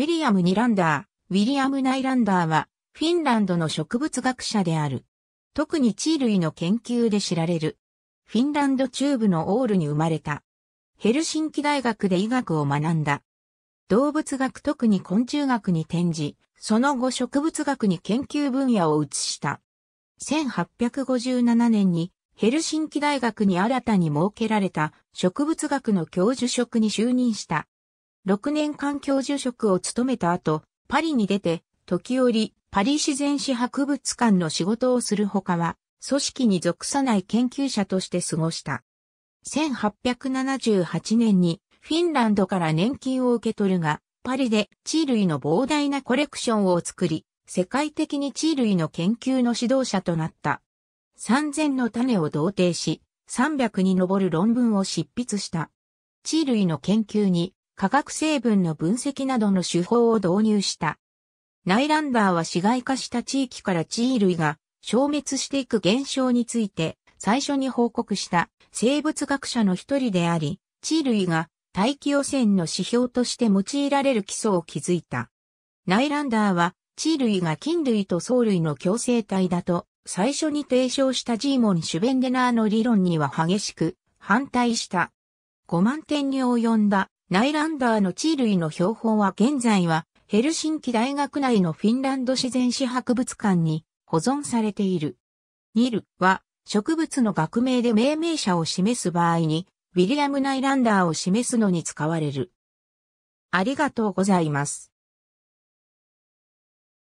ウィリアム・ニランダー、ウィリアム・ナイランダーは、フィンランドの植物学者である。特に地類の研究で知られる。フィンランド中部のオールに生まれた。ヘルシンキ大学で医学を学んだ。動物学特に昆虫学に転じ、その後植物学に研究分野を移した。1857年にヘルシンキ大学に新たに設けられた植物学の教授職に就任した。6年間教授職を務めた後、パリに出て、時折、パリ自然史博物館の仕事をするほかは、組織に属さない研究者として過ごした。1878年にフィンランドから年金を受け取るが、パリでチー類の膨大なコレクションを作り、世界的にチー類の研究の指導者となった。三千の種を同定し、三百に上る論文を執筆した。チー類の研究に化学成分の分析などの手法を導入した。内ランダーは市街化した地域から地位類が消滅していく現象について最初に報告した生物学者の一人であり、地位類が大気汚染の指標として用いられる基礎を築いた。ナイランダーは、地類が菌類と藻類の共生体だと、最初に提唱したジーモン・シュベンデナーの理論には激しく反対した。5万点に及んだナイランダーの地類の標本は現在はヘルシンキ大学内のフィンランド自然史博物館に保存されている。ニルは植物の学名で命名者を示す場合にウィリアム・ナイランダーを示すのに使われる。ありがとうございます。